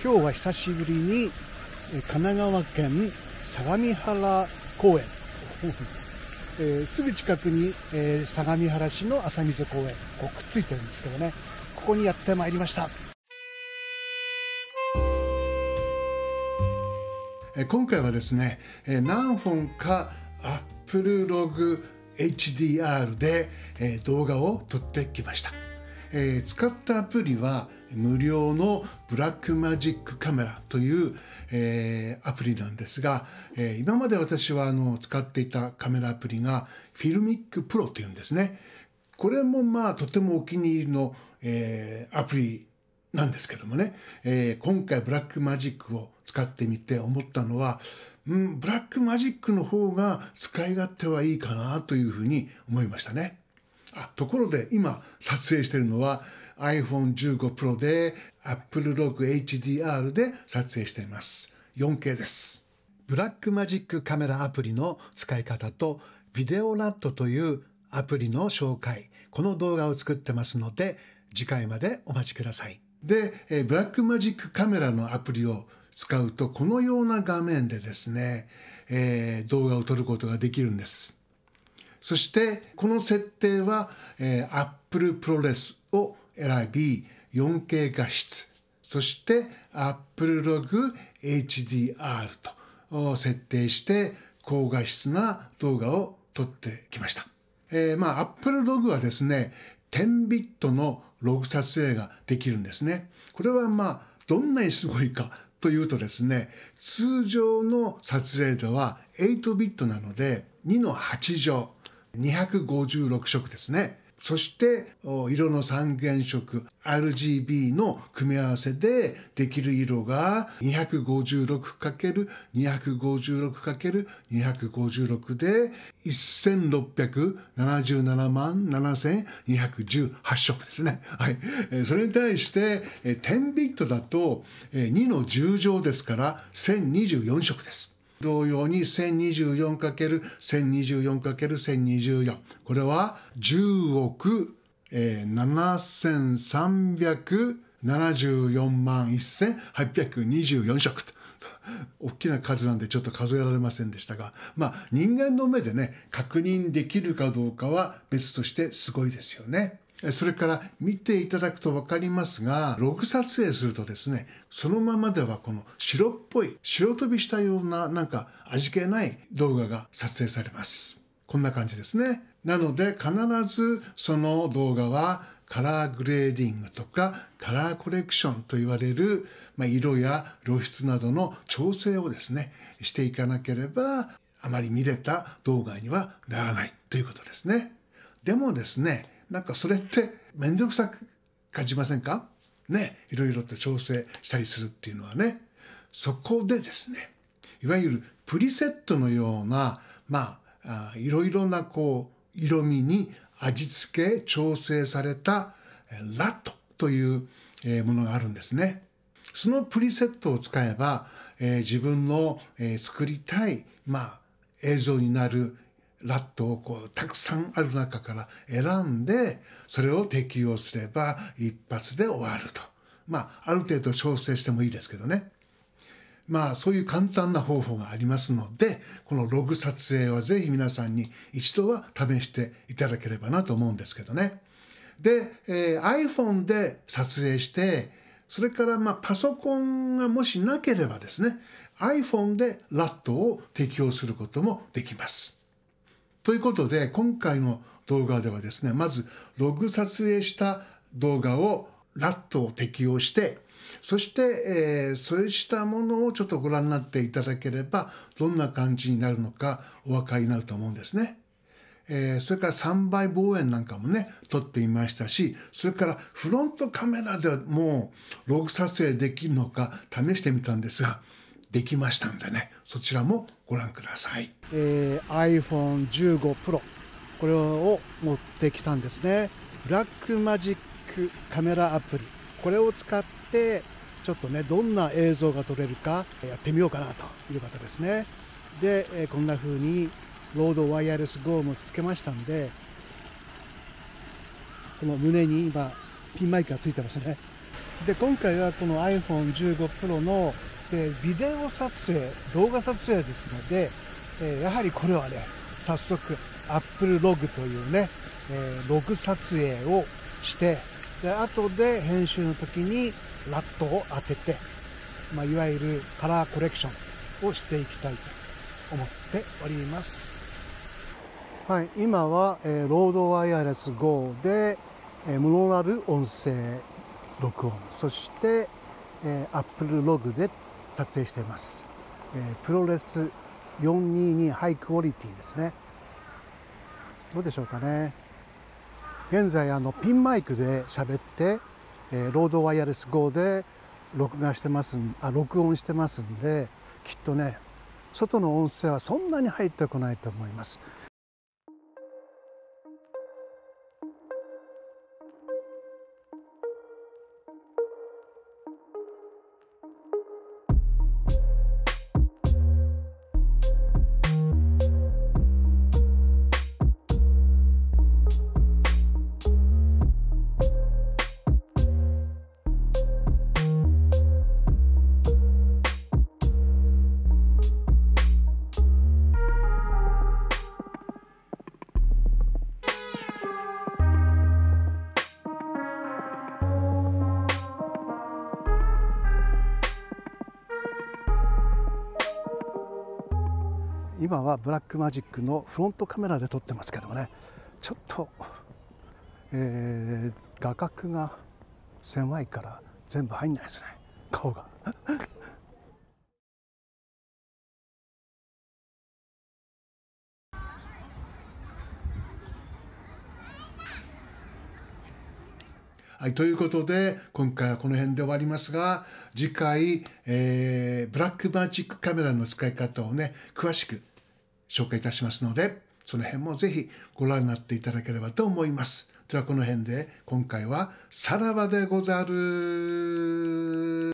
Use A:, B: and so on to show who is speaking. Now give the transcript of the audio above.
A: 今日は久しぶりに神奈川県相模原公園、えー、すぐ近くに、えー、相模原市の浅水公園こうくっついてるんですけどねここにやってまいりました、えー、今回はですね、えー、何本かアップルログ HDR で、えー、動画を撮ってきました、えー、使ったアプリは「無料のブラックマジックカメラという、えー、アプリなんですが、えー、今まで私はあの使っていたカメラアプリがフィルミックプロていうんですね。これもまあとてもお気に入りの、えー、アプリなんですけどもね、えー、今回ブラックマジックを使ってみて思ったのは、うん、ブラックマジックの方が使い勝手はいいかなというふうに思いましたね。あところで今撮影してるのは iPhone15 Pro で Apple Log HDR で撮影しています。4K です。ブラックマジックカメラアプリの使い方とビデオラットというアプリの紹介、この動画を作ってますので次回までお待ちください。で、ブラックマジックカメラのアプリを使うとこのような画面でですね、えー、動画を撮ることができるんです。そしてこの設定は、えー、Apple ProRes を選び 4K 画質そして AppleLogHDR と設定して高画質な動画を撮ってきました。えー、まあ AppleLog はですね10ビットのログ撮影ができるんですね。これはまあどんなにすごいかというとですね通常の撮影度は8ビットなので2の8乗256色ですね。そして色の三原色 RGB の組み合わせでできる色が 256×256×256 で1677万7218色ですね。はい。それに対して10ビットだと2の10乗ですから1024色です。同様に 1024×1024×1024 これは10億、えー、7374万1824色と。大きな数なんでちょっと数えられませんでしたが、まあ人間の目でね、確認できるかどうかは別としてすごいですよね。それから見ていただくと分かりますがログ撮影するとですねそのままではこの白っぽい白飛びしたようななんか味気ない動画が撮影されますこんな感じですねなので必ずその動画はカラーグレーディングとかカラーコレクションといわれる、まあ、色や露出などの調整をですねしていかなければあまり見れた動画にはならないということですね。でもですねなんかそれって面倒くさく感じませんかね、いろいろと調整したりするっていうのはね。そこでですね、いわゆるプリセットのような、まあ、あいろいろなこう、色味に味付け、調整された、ラットというものがあるんですね。そのプリセットを使えば、えー、自分の、えー、作りたい、まあ、映像になるラットをこうたくさんある中から選んでそれを適用すれば一発で終わるとまあある程度調整してもいいですけどねまあそういう簡単な方法がありますのでこのログ撮影は是非皆さんに一度は試していただければなと思うんですけどねで、えー、iPhone で撮影してそれからまあパソコンがもしなければですね iPhone で RAT を適用することもできます。ということで、今回の動画ではですね、まずログ撮影した動画をラットを適用して、そして、えー、そうしたものをちょっとご覧になっていただければ、どんな感じになるのかお分かりになると思うんですね。えー、それから3倍望遠なんかもね、撮っていましたし、それからフロントカメラでもログ撮影できるのか試してみたんですが、できましたんでねそちらもご覧ください、えー、iPhone15 Pro これを持ってきたんですねブラックマジックカメラアプリこれを使ってちょっとねどんな映像が撮れるかやってみようかなという方ですねで、えー、こんな風にロードワイヤレス GO もつけましたんでこの胸に今ピンマイクがついてますねで今回はこの iPhone15 Pro のでビデオ撮影動画撮影ですので、えやはりこれはね早速 Apple l o というね、えログ撮影をしてで後で編集の時にラットを当てて、まあ、いわゆるカラーコレクションをしていきたいと思っております。はい、今は、えー、ロードワイヤレス GO で、えー、無料なる音声録音そして、えー、Apple l で撮影しています、えー、プロレス422ハイクオリティですねどうでしょうかね現在あのピンマイクで喋って、えー、ロードワイヤレス号で録画してますあ録音してますんできっとね外の音声はそんなに入ってこないと思います。今はブラックマジックのフロントカメラで撮ってますけどもねちょっと、えー、画角が狭いから全部入んないですね顔がはい、ということで今回はこの辺で終わりますが次回、えー、ブラックマジックカメラの使い方をね詳しく紹介いたしますので、その辺もぜひご覧になっていただければと思います。ではこの辺で今回はさらばでござる。